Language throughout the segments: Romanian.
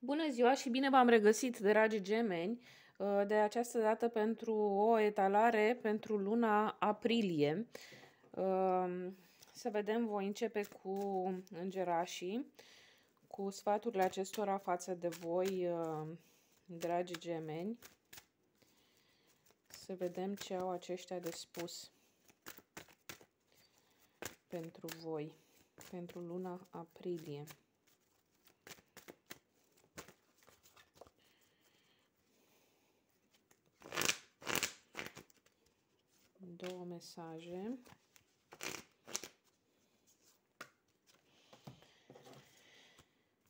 Bună ziua și bine v-am regăsit, dragi gemeni, uh, de această dată pentru o etalare pentru luna aprilie. Uh, să vedem, voi începe cu îngerașii, cu sfaturile acestora față de voi, uh, dragi gemeni. Să vedem ce au aceștia de spus pentru voi, pentru luna aprilie. două mesaje.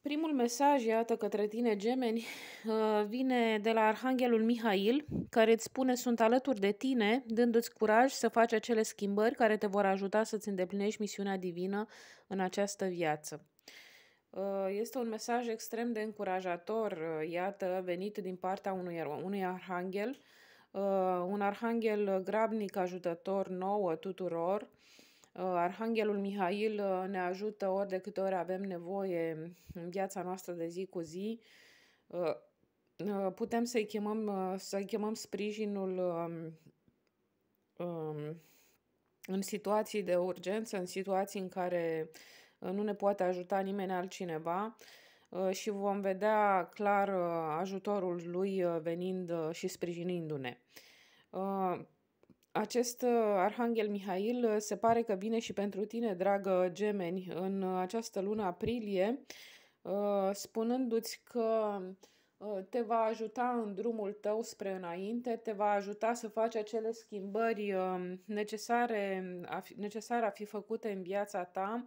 Primul mesaj, iată, către tine, gemeni, uh, vine de la Arhanghelul Mihail, care îți spune sunt alături de tine, dându-ți curaj să faci acele schimbări care te vor ajuta să-ți îndeplinești misiunea divină în această viață. Uh, este un mesaj extrem de încurajator, uh, iată, venit din partea unui, unui arhanghel, Uh, un arhanghel grabnic ajutător nouă tuturor. Uh, Arhanghelul Mihail uh, ne ajută ori de câte ori avem nevoie în viața noastră de zi cu zi. Putem să-i chemăm, să chemăm sprijinul um, um, în situații de urgență, în situații în care nu ne poate ajuta nimeni altcineva. Uh, și vom vedea clar uh, ajutorul lui uh, venind și sprijinindu-ne. Acest arhanghel Mihail se pare că vine și pentru tine, dragă gemeni, în această lună aprilie, spunându-ți că te va ajuta în drumul tău spre înainte, te va ajuta să faci acele schimbări necesare, necesare a fi făcute în viața ta,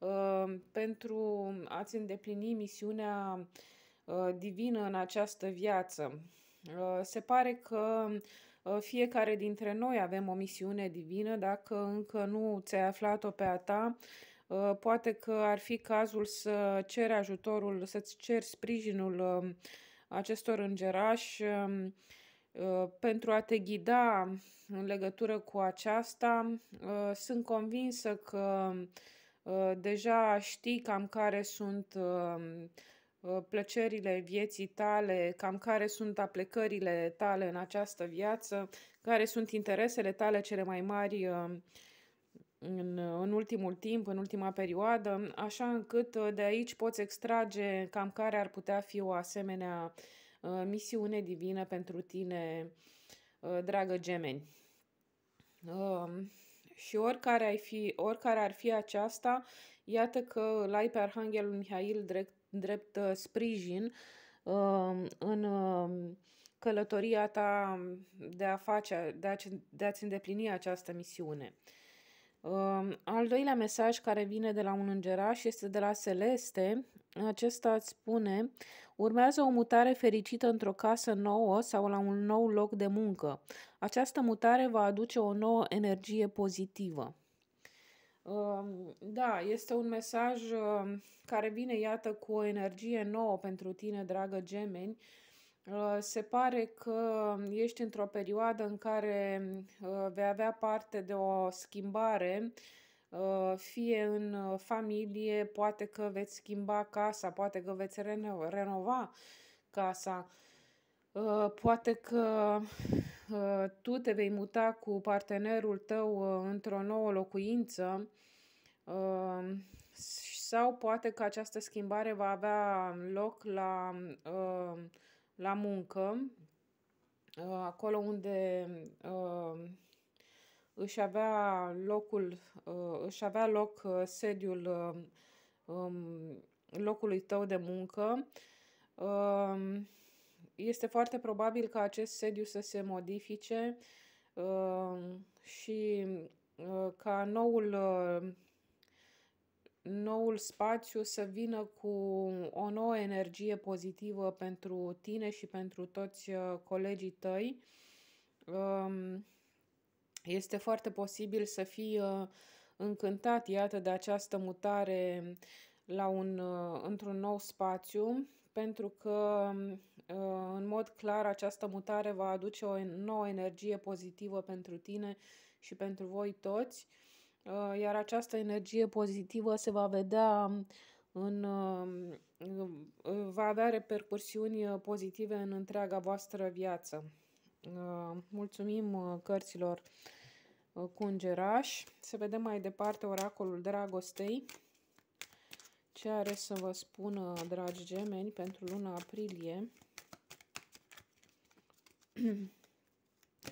Ehm, pentru a-ți îndeplini misiunea eh, divină în această viață. Eh, se pare că eh, fiecare dintre noi avem o misiune divină, dacă încă nu ți-ai aflat-o pe a ta, poate că ar fi cazul să ceri ajutorul, să-ți ceri sprijinul acestor îngerași pentru a te ghida în legătură cu aceasta. Sunt convinsă că Uh, deja știi cam care sunt um, uh, plăcerile vieții tale, cam care sunt aplecările tale în această viață, care sunt interesele tale cele mai mari um, în, în ultimul timp, în ultima perioadă, așa încât uh, de aici poți extrage cam care ar putea fi o asemenea misiune divină pentru tine, dragă gemeni. Um, și oricare, ai fi, oricare ar fi aceasta, iată că îl ai pe Arhanghelul Mihail drept, drept uh, sprijin um, în um, călătoria ta de a, face, de, a, de a-ți îndeplini această misiune. Um, al doilea mesaj care vine de la un îngeraș este de la Celeste, acesta îți spune, urmează o mutare fericită într-o casă nouă sau la un nou loc de muncă. Această mutare va aduce o nouă energie pozitivă. Um, da, este un mesaj um, care vine, iată, cu o energie nouă pentru tine, dragă gemeni. Uh, se pare că ești într-o perioadă în care uh, vei avea parte de o schimbare uh, Uh, fie în uh, familie, poate că veți schimba casa, poate că veți renova casa, uh, poate că tu te vei muta cu partenerul tău într-o nouă locuință sau poate că această schimbare va avea loc la, la muncă, acolo unde își avea, locul, uh, își avea loc uh, sediul um, um, locului tău de muncă, um, este foarte probabil ca acest sediu să se modifice și uh, ca noul, noul spațiu să vină cu o nouă energie pozitivă pentru tine și pentru toți colegii tăi. Um, este foarte posibil să fii uh, încântat, iată, de această mutare la un, uh, într-un nou spațiu, pentru că, um, uh, în mod clar, această mutare va aduce o nouă energie pozitivă pentru tine și pentru voi toți, iar această energie pozitivă se va vedea um, în, um, va avea repercursiuni pozitive în întreaga voastră viață. Mulțumim cărților Uh, cu îngeraș. Să vedem mai departe oracolul dragostei. Ce are să vă spună, dragi gemeni, pentru luna aprilie?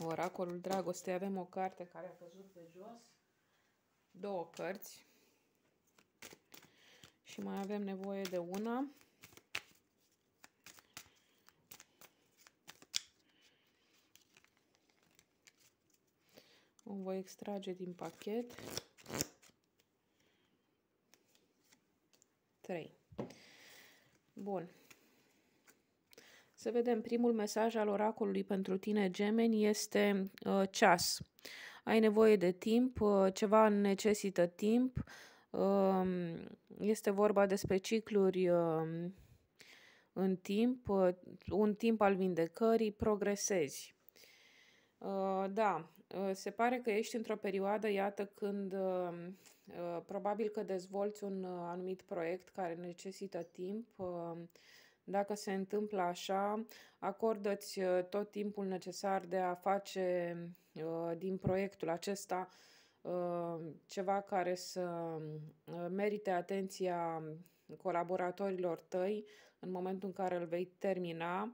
Oracolul dragostei. Avem o carte care a căzut de jos. Două cărți. Și mai avem nevoie de una. o voi extrage din pachet. 3. Bun. Să vedem, primul mesaj al oracolului pentru tine, gemeni, este uh, ceas. Ai nevoie de timp, uh, ceva necesită timp, uh, este vorba despre cicluri uh, în timp, uh, un timp al vindecării, progresezi. Uh, da, Uh, se pare că ești într-o perioadă, iată, când um, uh, probabil că dezvolți un uh, anumit proiect care necesită timp. Um, dacă se întâmplă așa, acordă-ți tot timpul necesar de a face din proiectul acesta ceva care să um, merite atenția colaboratorilor tăi în momentul în care îl vei termina.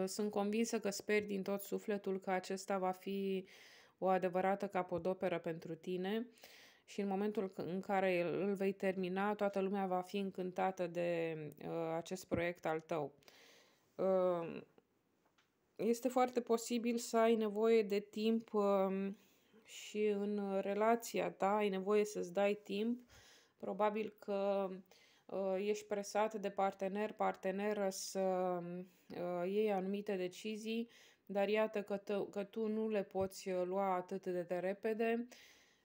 Ă, sunt convinsă că sper din tot sufletul că acesta va fi o adevărată capodoperă pentru tine și în momentul în care îl vei termina, toată lumea va fi încântată de uh, acest proiect al tău. Uh, este foarte posibil să ai nevoie de timp uh, și în relația ta, ai nevoie să-ți dai timp. Probabil că uh, Uh, ești presat de partener, parteneră să uh, iei anumite decizii, dar iată că, t- că tu nu le poți uh, lua atât de, de repede.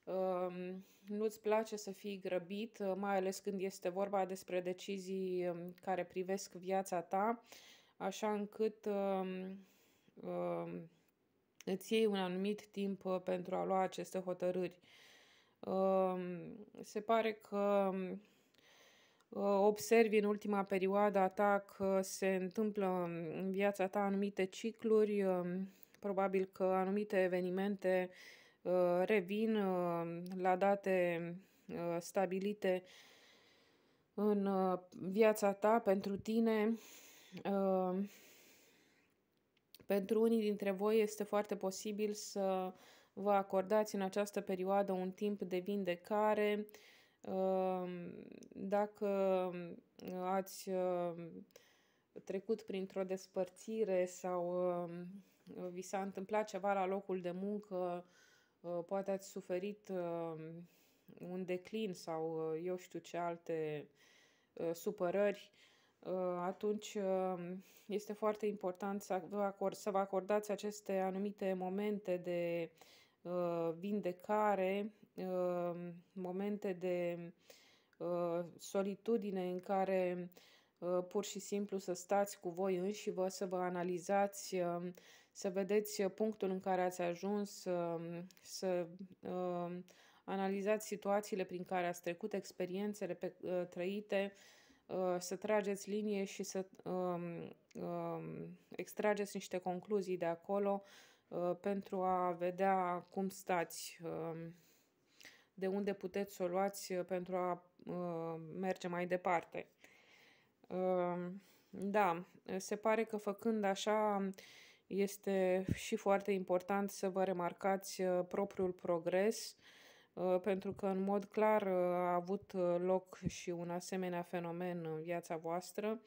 Um, nu-ți place să fii grăbit, mai ales când este vorba despre decizii um, care privesc viața ta, așa încât um, îți iei un anumit timp pentru a lua aceste hotărâri. Se pare că Uh, observi în ultima perioadă a ta că se întâmplă în viața ta anumite cicluri, um, probabil că anumite evenimente uh, revin uh, la date stabilite în viața ta, pentru tine. Pentru unii dintre voi este foarte posibil să vă acordați în această perioadă un timp de vindecare, uh, Ehm, dacă ehm, ați ehm, trecut printr-o despărțire sau vi s-a întâmplat ceva la locul de muncă, poate ați suferit un declin sau eu știu ce alte supărări, atunci este foarte important să vă, acord, să vă acordați aceste anumite momente de vindecare momente de uh, solitudine în care uh, pur și simplu să stați cu voi înși vă, să vă analizați, uh, să vedeți punctul în care ați ajuns, uh, să uh, analizați situațiile prin care ați trecut, experiențele pe, uh, trăite, uh, să trageți linie și să uh, uh, extrageți niște concluzii de acolo uh, pentru a vedea cum stați. Uh, de unde puteți să o luați uh, pentru a uh, merge mai departe. Um, da, se pare că făcând așa este și foarte important să vă remarcați uh, propriul progres, pentru că în mod clar a avut loc și un asemenea fenomen în viața voastră,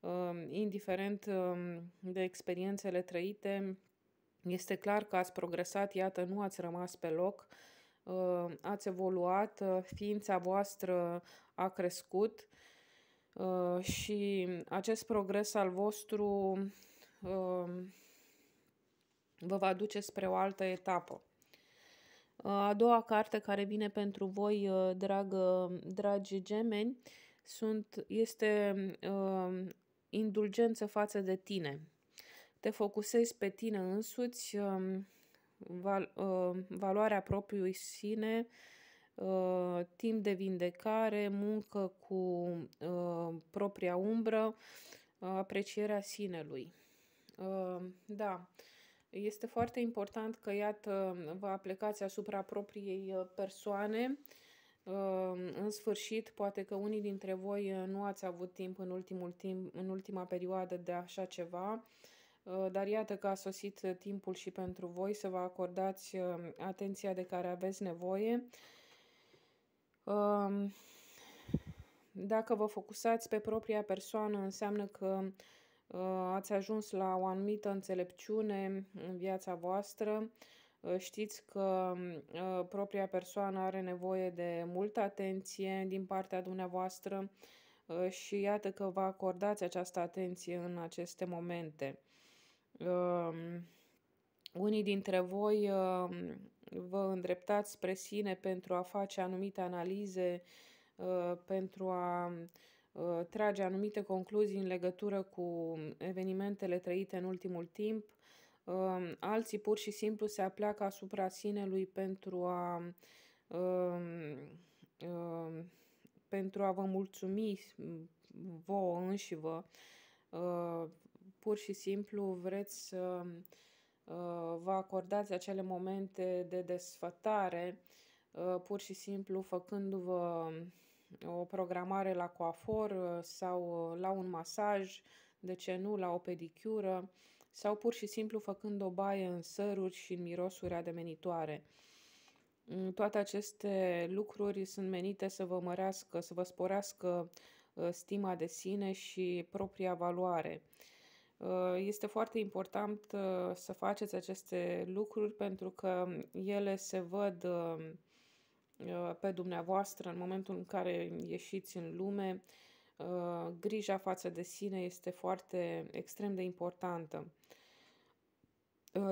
um, indiferent um, de experiențele trăite, este clar că ați progresat, iată, nu ați rămas pe loc, Uh, ați evoluat, uh, ființa voastră a crescut uh, și acest progres al vostru vă va duce spre o altă etapă. A doua carte care vine pentru voi, dragă, dragi gemeni, sunt, este uh, indulgență față de tine. Te focusezi pe tine însuți, uh, val, uh, valoarea propriului sine, uh, timp de vindecare, muncă cu uh, propria umbră, uh, aprecierea sinelui. Uh, da, este foarte important că, iată, vă aplicați asupra propriei uh, persoane. Uh, în sfârșit, poate că unii dintre voi uh, nu ați avut timp în, ultimul timp, în ultima perioadă de așa ceva Uh, dar iată că a sosit uh, timpul și pentru voi să vă acordați uh, atenția de care aveți nevoie. Um, dacă vă focusați pe propria persoană, înseamnă că ați ajuns la o anumită înțelepciune în viața voastră, Știți că propria persoană are nevoie de multă atenție din partea dumneavoastră și iată că vă acordați această atenție în aceste momente uh, unii dintre voi uh, vă îndreptați spre sine pentru a face anumite analize, uh, pentru a uh, trage anumite concluzii în legătură cu evenimentele trăite în ultimul timp, uh, alții pur și simplu se apleacă asupra sinelui pentru a pentru a vă mulțumi vouă înși vă pur și simplu vreți să uh, vă acordați acele momente de desfătare, uh, pur și simplu făcându-vă uh, o programare la coafor sau la un masaj, de ce nu la o pedicură, sau pur și simplu făcând o baie în săruri și în mirosuri ademenitoare. Mm, toate aceste lucruri sunt menite să vă mărească, să vă sporească stima de sine și propria valoare. Uh, este foarte important uh, să faceți aceste lucruri pentru că ele se văd um, uh, pe dumneavoastră în momentul în care ieșiți în lume. Grija față de sine este foarte extrem de importantă.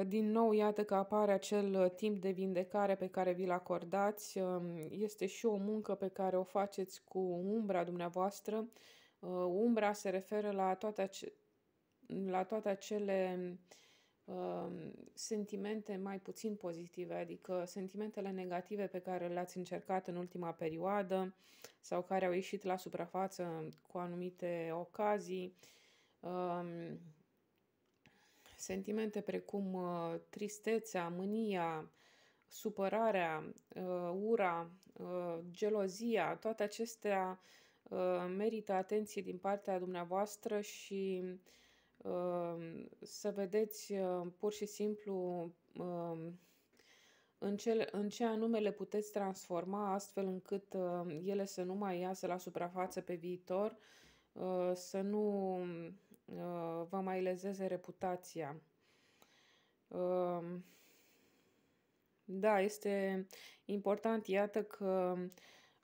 Din nou, iată că apare acel timp de vindecare pe care vi-l acordați. Um, este și o muncă pe care o faceți cu umbra dumneavoastră. Umbra se referă la toate, ace- la toate acele uh, sentimente mai puțin pozitive, adică sentimentele negative pe care le-ați încercat în ultima perioadă sau care au ieșit la suprafață cu anumite ocazii, uh, sentimente precum uh, tristețea, mânia, supărarea, uh, ura, uh, gelozia, toate acestea uh, merită atenție din partea dumneavoastră și Ehm, să vedeți ehm, pur și simplu ehm, în, ce în ce anume le puteți transforma astfel încât ele să nu mai iasă la suprafață pe viitor, să nu vă mai lezeze reputația. Da, este important, iată că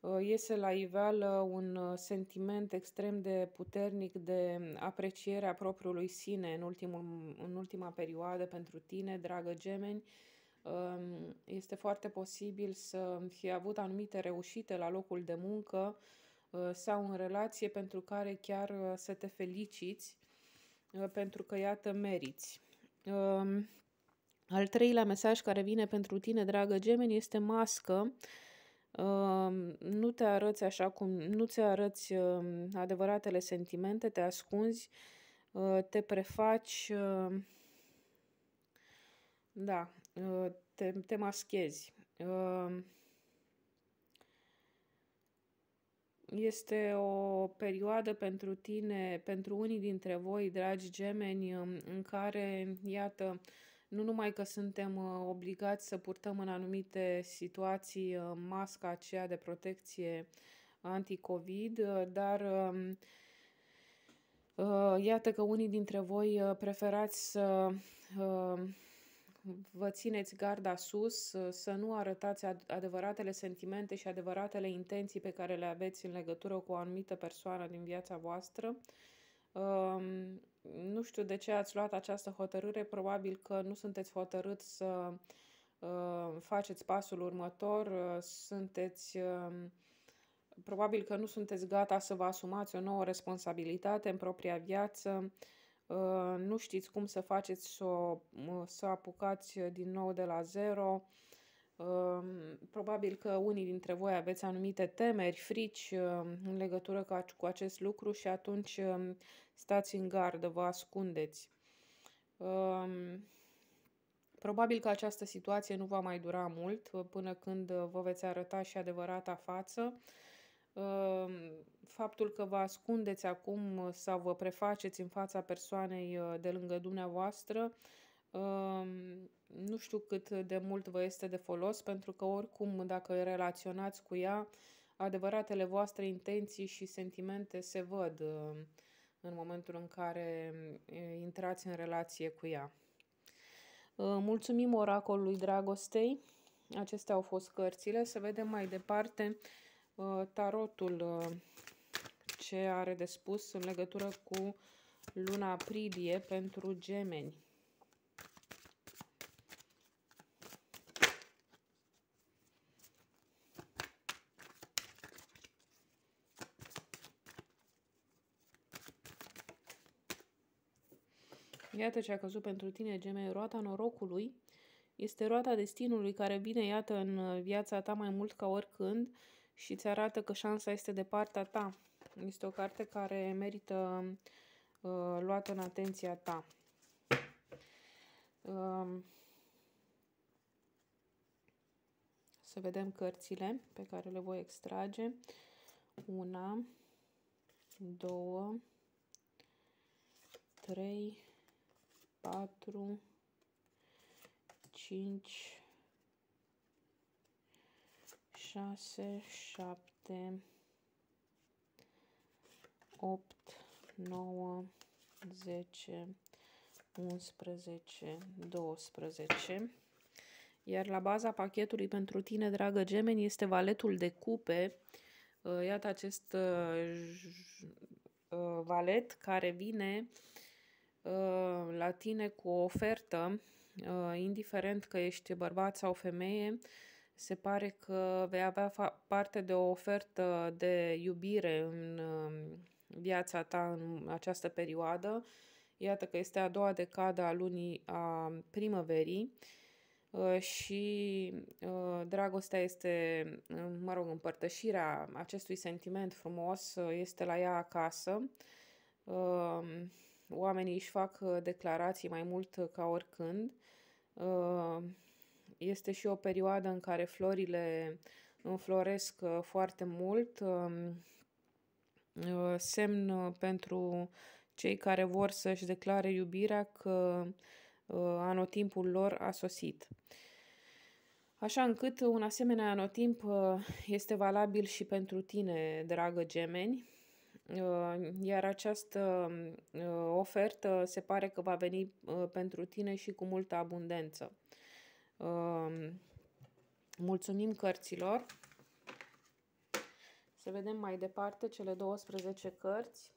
Uh, iese la iveală un uh, sentiment extrem de puternic de apreciere a propriului sine în, ultimul, în ultima perioadă pentru tine, dragă gemeni. Um, este foarte posibil să fi avut anumite reușite la locul de muncă uh, sau în relație pentru care chiar să te feliciți, pentru că, iată, meriți. Um, al treilea mesaj care vine pentru tine, dragă gemeni, este mască nu te arăți așa cum, nu ți arăți adevăratele sentimente, te ascunzi, ă, te prefaci, ă, da, ă, te, te maschezi. Este o perioadă pentru tine, pentru unii dintre voi, dragi gemeni, în care, iată, uh, nu numai că suntem uh, obligați să purtăm în anumite situații uh, masca aceea de protecție anti Covid, uh, dar um, iată că unii dintre voi preferați să vă țineți garda sus, să nu arătați adevăratele sentimente și adevăratele intenții pe care le aveți în legătură cu o anumită persoană din viața voastră. Um, nu știu de ce ați luat această hotărâre, probabil că nu sunteți hotărât să uh, faceți pasul următor, uh, sunteți uh, probabil că nu sunteți gata să vă asumați o nouă responsabilitate în propria viață, uh, nu știți cum să faceți să, uh, să apucați din nou de la zero. Um, probabil că unii dintre voi aveți anumite temeri, frici în legătură cu acest lucru și atunci um, stați în gardă, vă ascundeți. Probabil că această situație nu va mai dura mult uh, până când uh, vă veți arăta și adevărata față. Faptul că vă ascundeți acum uh, sau vă prefaceți în fața persoanei de lângă dumneavoastră nu știu cât de mult vă este de folos, pentru că oricum, dacă relaționați cu ea, adevăratele voastre intenții și sentimente se văd în momentul în care intrați în relație cu ea. Ă, mulțumim oracolului dragostei. Acestea au fost cărțile. Să vedem mai departe ă, tarotul ă, ce are de spus în legătură cu luna aprilie pentru gemeni. Iată ce a căzut pentru tine, geme, roata norocului. Este roata destinului care vine, iată, în uh, viața ta mai mult ca oricând și îți arată că șansa este de partea ta. Este o carte care merită uh, luată în atenția ta. Uh, să vedem cărțile pe care le voi extrage. Una, două, trei, 4, 5, 6, 7, 8, 9, 10, 11, 12. Iar la baza pachetului pentru tine, dragă gemeni, este valetul de cupe. Iată acest uh, uh, valet care vine Uh, la tine cu o ofertă, uh, indiferent că ești bărbat sau femeie, se pare că vei avea parte de o ofertă de iubire în um, viața ta în această perioadă. Iată că este a doua decadă a lunii a primăverii uh, și dragostea este, mă rog, împărtășirea acestui sentiment frumos este la ea acasă um, oamenii își fac uh, declarații mai mult uh, ca oricând. Uh, este și o perioadă în care florile înfloresc foarte mult, um, semn pentru cei care vor să-și declare iubirea că anotimpul lor a sosit. Așa încât un asemenea anotimp este valabil și pentru tine, dragă gemeni, Ă, iar această ă, ofertă se pare că va veni ă, pentru tine și cu multă abundență. Mulțumim cărților. Să vedem mai departe cele 12 cărți.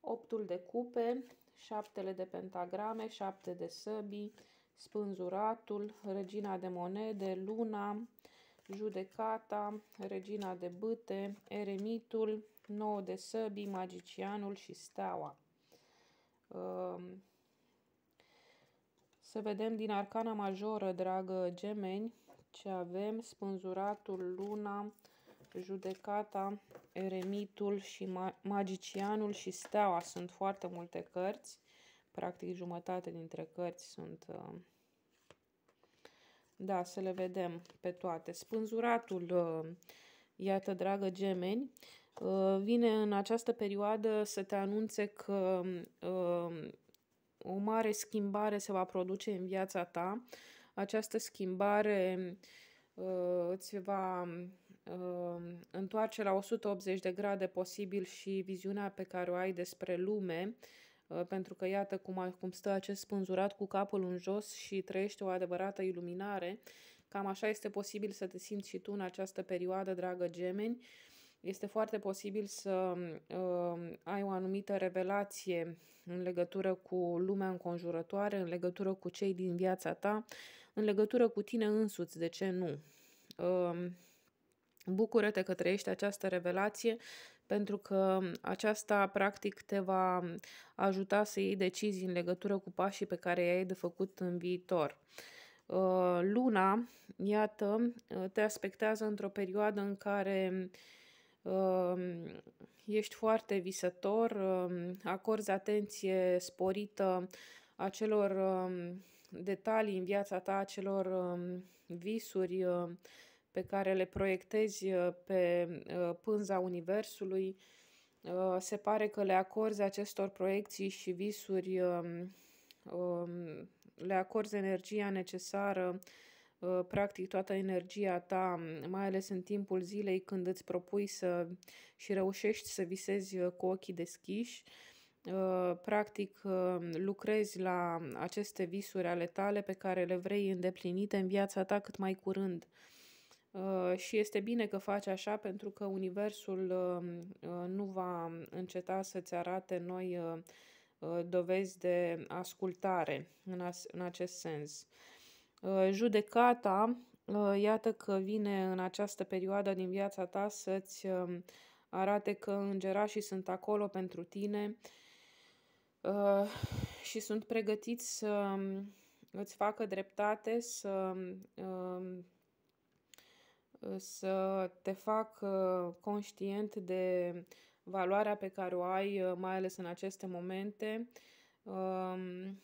optul de cupe, șaptele de pentagrame, șapte de săbii, spânzuratul, regina de monede, luna, Judecata, Regina de Bâte, Eremitul, Nouă de Săbii, Magicianul și Steaua. Ehm, să vedem din arcana majoră, dragă gemeni, ce avem, spânzuratul, luna, judecata, eremitul și magicianul și steaua. Sunt foarte multe cărți, practic jumătate dintre cărți sunt uh, da, să le vedem pe toate. Spânzuratul, uh, iată, dragă gemeni, uh, vine în această perioadă să te anunțe că uh, o mare schimbare se va produce în viața ta. Această schimbare îți va întoarce la 180 de grade posibil și viziunea pe care o ai despre lume Uh, pentru că iată cum, cum stă acest spânzurat cu capul în jos și trăiește o adevărată iluminare. Cam așa este posibil să te simți și tu în această perioadă, dragă gemeni. Este foarte posibil să uh, ai o anumită revelație în legătură cu lumea înconjurătoare, în legătură cu cei din viața ta, în legătură cu tine însuți, de ce nu? Uh, Bucură-te că trăiești această revelație pentru că aceasta practic te va ajuta să iei decizii în legătură cu pașii pe care i-ai de făcut în viitor. Uh, luna, iată, uh, te aspectează într-o perioadă în care uh, ești foarte visător, acorzi atenție sporită acelor detalii în viața ta, acelor visuri, pe care le proiectezi uh, pe uh, pânza Universului, uh, se pare că le acorzi acestor proiecții și visuri, um, um, le acorzi energia necesară, practic toată energia ta, mai ales în timpul zilei când îți propui să și reușești să visezi cu ochii deschiși, practic lucrezi la aceste visuri ale tale pe care le vrei îndeplinite în viața ta cât mai curând. Uh, și este bine că faci așa pentru că universul um, uh, nu va înceta să-ți arate noi uh, dovezi de ascultare în acest sens. Judecata, iată că vine în această perioadă din viața ta să-ți um, arate că îngerașii sunt acolo pentru tine și sunt pregătiți să um, îți facă dreptate, să să te fac uh, conștient de valoarea pe care o ai, uh, mai ales în aceste momente. Um,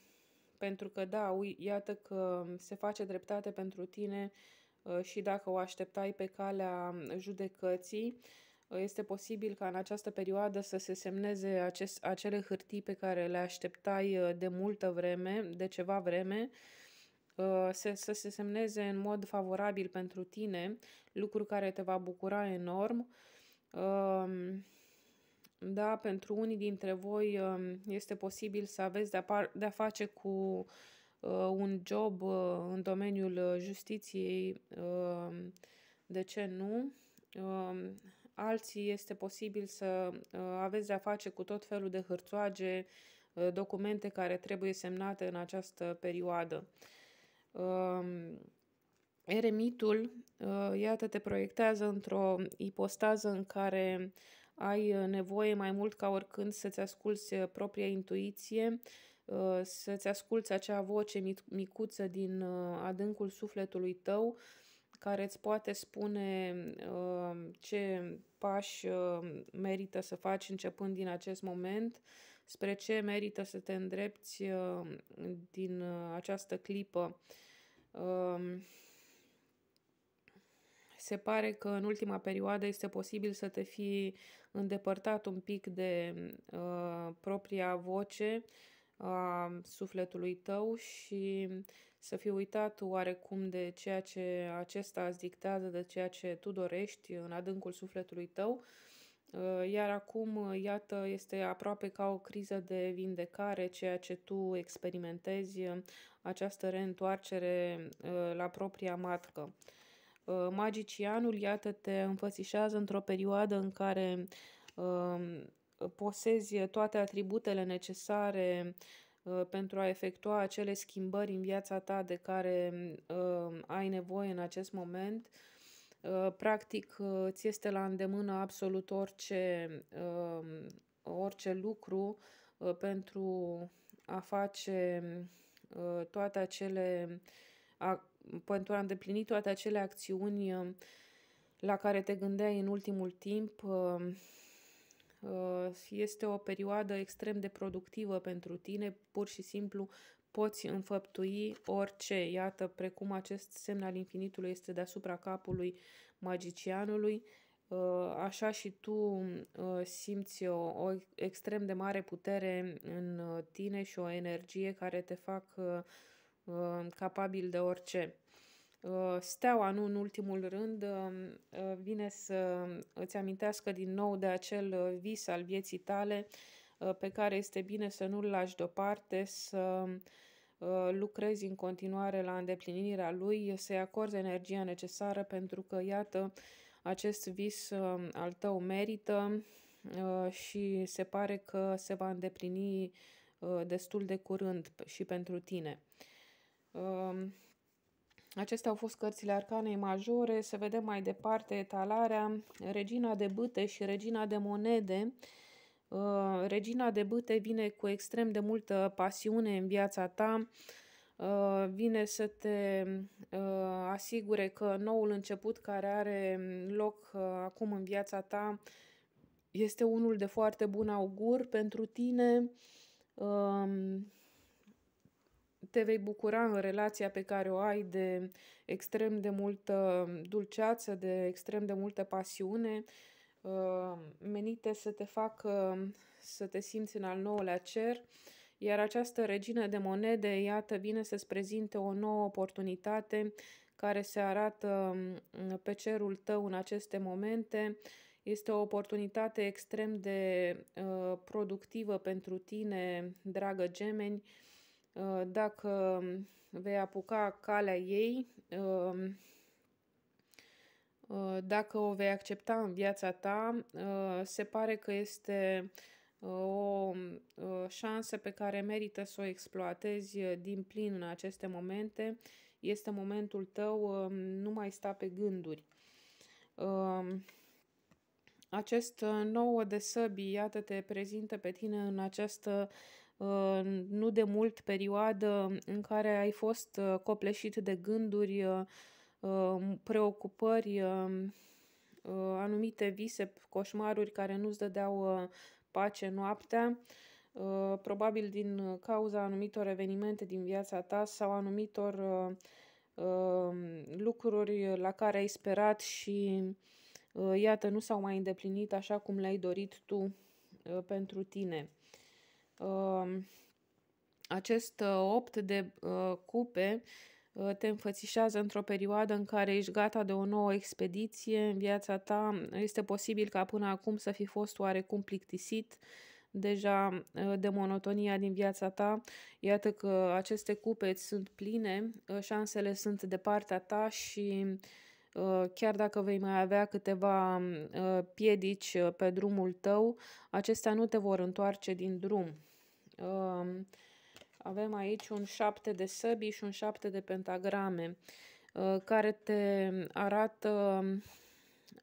pentru că, da, iată că se face dreptate pentru tine uh, și dacă o așteptai pe calea judecății, este posibil ca în această perioadă să se semneze acest, acele hârtii pe care le așteptai de multă vreme, de ceva vreme, uh, Uh, să, să se semneze în mod favorabil pentru tine, lucru care te va bucura enorm. Um, da, pentru unii dintre voi um, este posibil să aveți de-a de face cu uh, un job uh, în domeniul justiției, um, de ce nu? Alții este posibil să aveți de-a face cu tot felul de hârtoage, documente care trebuie semnate în această perioadă eremitul, uh, iată, te proiectează într-o ipostază în care ai uh, nevoie mai mult ca oricând să-ți asculți uh, propria intuiție, să-ți asculți acea voce micuță din adâncul sufletului tău, care îți poate spune ce pași merită să faci începând din acest moment, spre ce merită să te îndrepți uh, din uh, această clipă. Um, se pare că în ultima perioadă este posibil să te fi îndepărtat un pic de uh, propria voce, a sufletului tău și să fi uitat oarecum de ceea ce acesta îți dictează, de ceea ce tu dorești în adâncul sufletului tău Eh, iar acum, eh, iată, este aproape ca o criză de vindecare, ceea ce tu experimentezi, eh, această reîntoarcere la propria matcă. Magicianul, iată, te înfățișează într-o perioadă în care ehm, posezi toate atributele necesare pentru a efectua acele schimbări în viața ta de care ai nevoie în acest moment Uh, practic, uh, ți este la îndemână absolut orice, um, orice lucru uh, pentru a face toate acele, a, pentru a îndeplini toate acele acțiuni um, la care te gândeai în ultimul timp. Um, este o perioadă extrem de productivă pentru tine, pur și simplu poți înfăptui orice. Iată, precum acest semn al infinitului este deasupra capului magicianului, uh, așa și tu uh, simți o, o extrem de mare putere în uh, tine și o energie care te fac capabil de orice. Steaua, nu în ultimul rând, vine să îți amintească din nou de acel vis al vieții tale pe care este bine să nu-l lași deoparte, să Uh, lucrezi în continuare la îndeplinirea lui, să-i acorzi energia necesară pentru că, iată, acest vis uh, al tău merită uh, și se pare că se va îndeplini destul de curând și pentru tine. Um, acestea au fost cărțile arcanei majore. Să vedem mai departe etalarea Regina de bâte și Regina de monede. Uh, regina de bâte vine cu extrem de multă pasiune în viața ta, uh, vine să te uh, asigure că noul început care are loc acum în viața ta este unul de foarte bun augur pentru tine. Um, te vei bucura în relația pe care o ai de extrem de multă dulceață, de extrem de multă pasiune Uh, menite să te facă să te simți în al nouălea cer, iar această regină de monede, iată, vine să-ți prezinte o nouă oportunitate care se arată mm, pe cerul tău în aceste momente. Este o oportunitate extrem de uh, productivă pentru tine, dragă gemeni, uh, dacă mm, vei apuca calea ei. Uh, Uh, dacă o vei accepta în viața ta, uh, se pare că este uh, o șansă pe care merită să o exploatezi din plin în aceste momente. Este momentul tău, nu mai sta pe gânduri. Acest nouă de săbi, iată, te prezintă pe tine în această nu de mult perioadă în care ai fost copleșit de gânduri Uh, preocupări, uh, uh, anumite vise, coșmaruri care nu-ți dădeau pace noaptea, probabil din cauza anumitor evenimente din viața ta sau anumitor lucruri la care ai sperat și iată, nu s-au mai îndeplinit așa cum le-ai dorit tu pentru tine. Acest 8 de cupe Uh, te înfățișează într-o perioadă în care ești gata de o nouă expediție în viața ta, este posibil ca până acum să fi fost oarecum plictisit deja uh, de monotonia din viața ta. Iată că aceste cupeți sunt pline, uh, șansele sunt de partea ta și chiar dacă vei mai avea câteva piedici pe drumul tău, acestea nu te vor întoarce din drum. Um, avem aici un șapte de săbii și un șapte de pentagrame uh, care te arată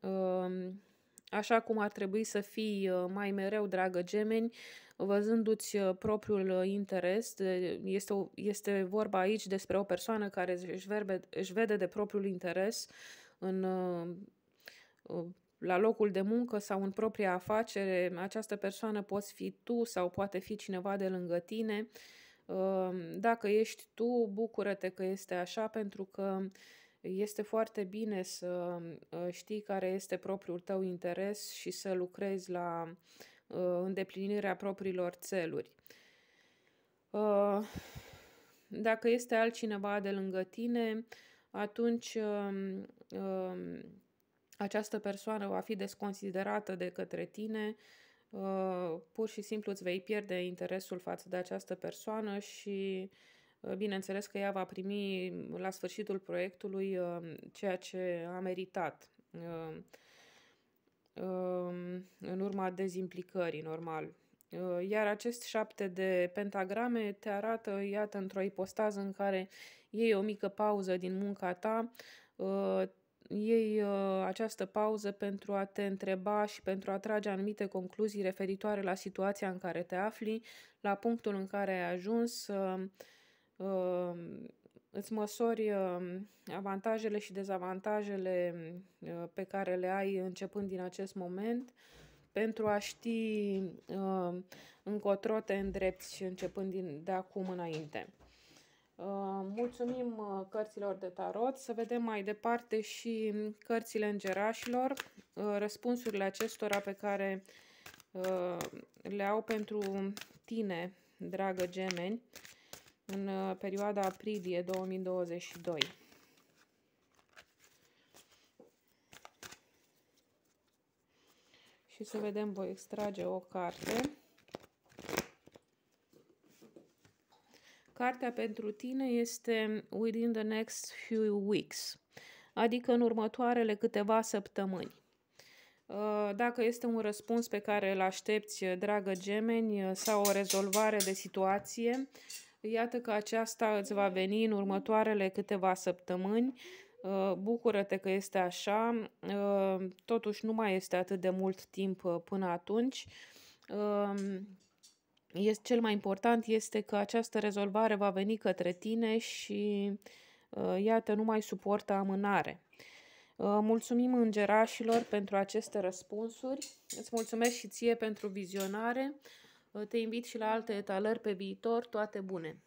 um, așa cum ar trebui să fii uh, mai mereu, dragă gemeni, văzându-ți uh, propriul interes. Este, o, este vorba aici despre o persoană care își, verbe, își vede de propriul interes în, la locul de muncă sau în propria afacere. Această persoană poți fi tu sau poate fi cineva de lângă tine. Uh, dacă ești tu, bucură-te că este așa, pentru că este foarte bine să ă, știi care este propriul tău interes și să lucrezi la ă, îndeplinirea propriilor țeluri. Ă, dacă este altcineva de lângă tine, atunci această persoană va fi desconsiderată de către tine Uh, pur și simplu îți vei pierde interesul față de această persoană și uh, bineînțeles că ea va primi la sfârșitul proiectului uh, ceea ce a meritat în urma dezimplicării, normal. Iar acest șapte de pentagrame te arată, iată, într-o ipostază în care iei o mică pauză din munca ta, iei uh, această pauză pentru a te întreba și pentru a trage anumite concluzii referitoare la situația în care te afli, la punctul în care ai ajuns, uh, uh, îți măsori uh, avantajele și dezavantajele uh, pe care le ai începând din acest moment pentru a ști uh, încotro te și începând din, de acum înainte. Uh, mulțumim uh, cărților de tarot. Să vedem mai departe și mm, cărțile îngerașilor, uh, răspunsurile acestora pe care le au pentru tine, dragă gemeni, în perioada aprilie 2022. Și să vedem, voi extrage o carte. cartea pentru tine este within the next few weeks, adică în următoarele câteva săptămâni. Uh, dacă este un răspuns pe care îl aștepți, dragă gemeni, uh, sau o rezolvare de situație, iată că aceasta îți va veni în următoarele câteva săptămâni. Uh, bucură-te că este așa, totuși nu mai este atât de mult timp până atunci este cel mai important este că această rezolvare va veni către tine și uh, iată, nu mai suportă amânare. Uh, mulțumim îngerașilor pentru aceste răspunsuri. Îți mulțumesc și ție pentru vizionare. Uh, te invit și la alte etalări pe viitor. Toate bune!